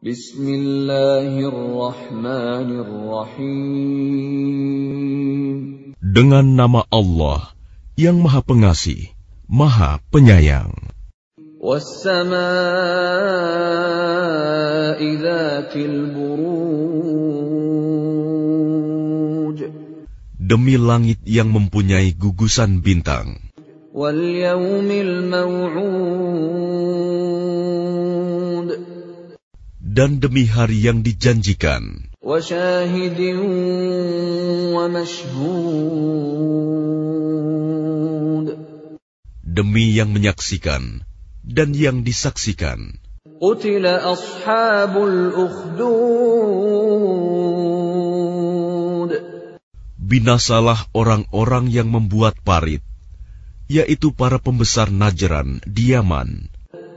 Bismillahirrahmanirrahim. Dengan nama Allah yang Maha Pengasih, Maha Penyayang. Demi langit yang mempunyai gugusan bintang dan demi hari yang dijanjikan. Demi yang menyaksikan dan yang disaksikan. Binasalah orang-orang yang membuat parit, yaitu para pembesar Najran, Diaman,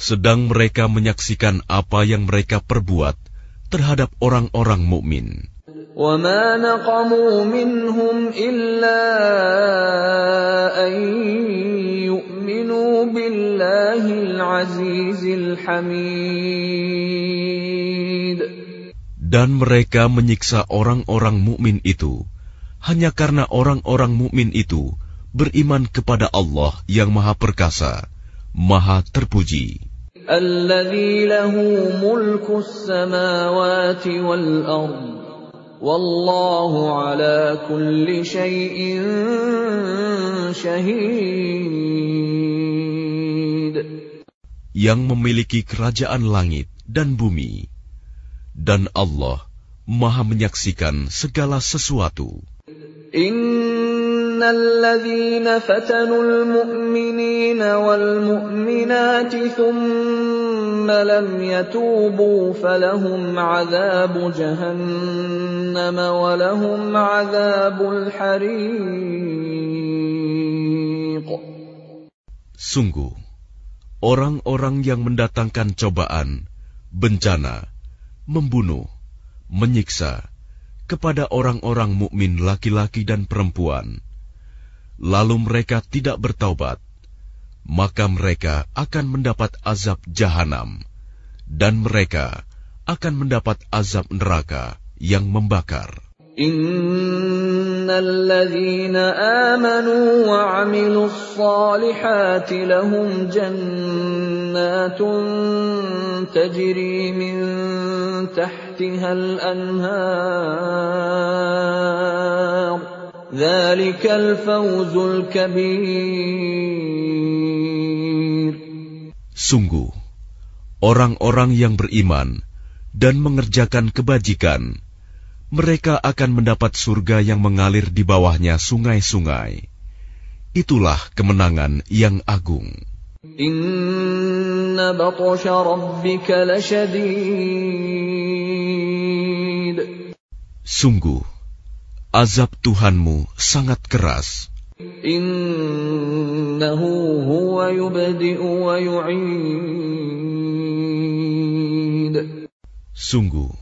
sedang mereka menyaksikan apa yang mereka perbuat terhadap orang-orang mukmin. Dan mereka menyiksa orang-orang mukmin itu hanya karena orang-orang mukmin itu beriman kepada Allah yang Maha Perkasa, Maha Terpuji. الذي له ملك السماوات والأرض والله على كل شيء شهيد yang memiliki kerajaan langit dan bumi dan Allah maha menyaksikan segala sesuatu. الذين فتنوا المؤمنين والمؤمنات ثم لم يتوبوا فلهم عذاب جهنم ولهم عذاب الحريق Sungguh, orang-orang yang mendatangkan cobaan, bencana, membunuh, menyiksa, kepada orang-orang mukmin laki-laki dan perempuan, lalu mereka tidak bertaubat, maka mereka akan mendapat azab jahanam, dan mereka akan mendapat azab neraka yang membakar. الذين آمنوا وعملوا الصالحات لهم جنات تجري من تحتها الأنهار Sungguh, orang-orang yang beriman dan mengerjakan kebajikan, mereka akan mendapat surga yang mengalir di bawahnya sungai-sungai. Itulah kemenangan yang agung. Sungguh, azab Tuhanmu sangat keras. Sungguh,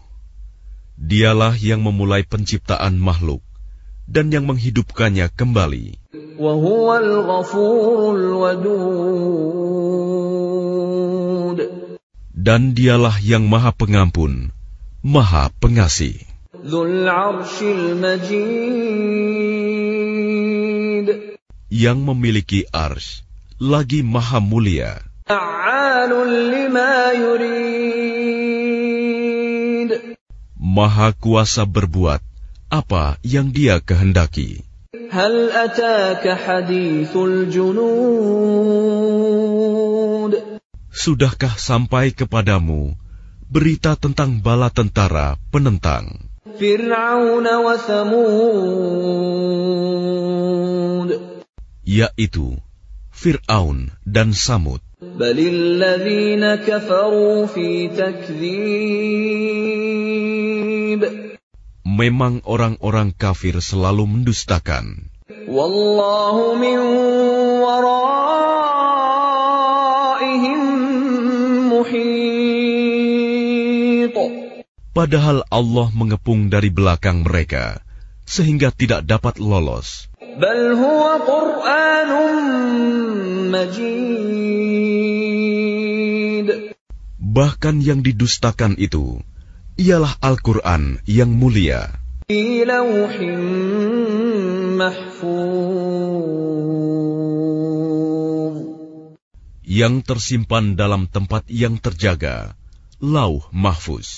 dialah yang memulai penciptaan makhluk dan yang menghidupkannya kembali. Dan dialah yang maha pengampun, maha pengasih yang memiliki ars lagi maha mulia maha kuasa berbuat apa yang dia kehendaki Sudahkah sampai kepadamu berita tentang bala tentara penentang yaitu Fir'aun dan Samud Memang orang-orang kafir selalu mendustakan Wallahu min wara padahal Allah mengepung dari belakang mereka sehingga tidak dapat lolos. Bahkan yang didustakan itu ialah Al-Quran yang mulia. Yang tersimpan dalam tempat yang terjaga, lauh mahfuz.